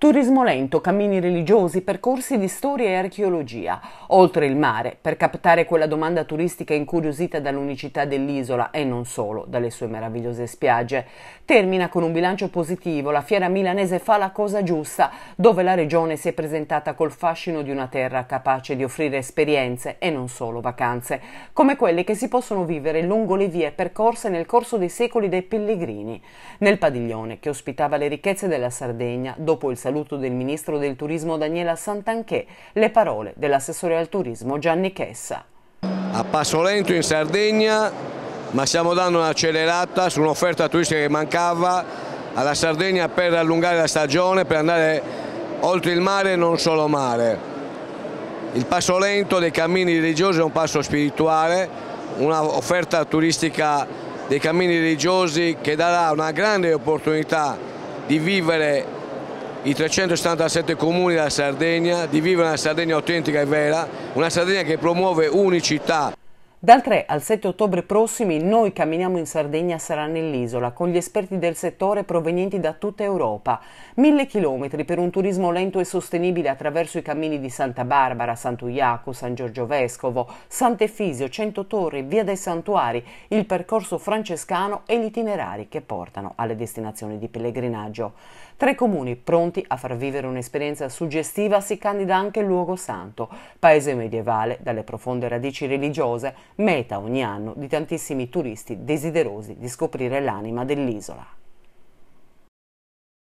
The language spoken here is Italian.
Turismo lento, cammini religiosi, percorsi di storia e archeologia, oltre il mare, per captare quella domanda turistica incuriosita dall'unicità dell'isola e non solo, dalle sue meravigliose spiagge. Termina con un bilancio positivo, la fiera milanese fa la cosa giusta, dove la regione si è presentata col fascino di una terra capace di offrire esperienze e non solo vacanze, come quelle che si possono vivere lungo le vie percorse nel corso dei secoli dai pellegrini. Nel padiglione, che ospitava le ricchezze della Sardegna, dopo il saluto del ministro del turismo Daniela Santanchè, le parole dell'assessore al turismo Gianni Chessa. A passo lento in Sardegna, ma stiamo dando un'accelerata su un'offerta turistica che mancava alla Sardegna per allungare la stagione, per andare oltre il mare e non solo mare. Il passo lento dei cammini religiosi è un passo spirituale, un'offerta turistica dei cammini religiosi che darà una grande opportunità di vivere i 377 comuni della Sardegna di vivere una Sardegna autentica e vera, una Sardegna che promuove unicità, dal 3 al 7 ottobre prossimi Noi Camminiamo in Sardegna sarà nell'isola con gli esperti del settore provenienti da tutta Europa. Mille chilometri per un turismo lento e sostenibile attraverso i cammini di Santa Barbara, Sant'Uiaco, San Giorgio Vescovo, Sant'Efisio, Cento Torri, Via dei Santuari, il percorso francescano e gli itinerari che portano alle destinazioni di pellegrinaggio. Tra i comuni pronti a far vivere un'esperienza suggestiva si candida anche Luogo Santo, paese medievale dalle profonde radici religiose meta ogni anno di tantissimi turisti desiderosi di scoprire l'anima dell'isola.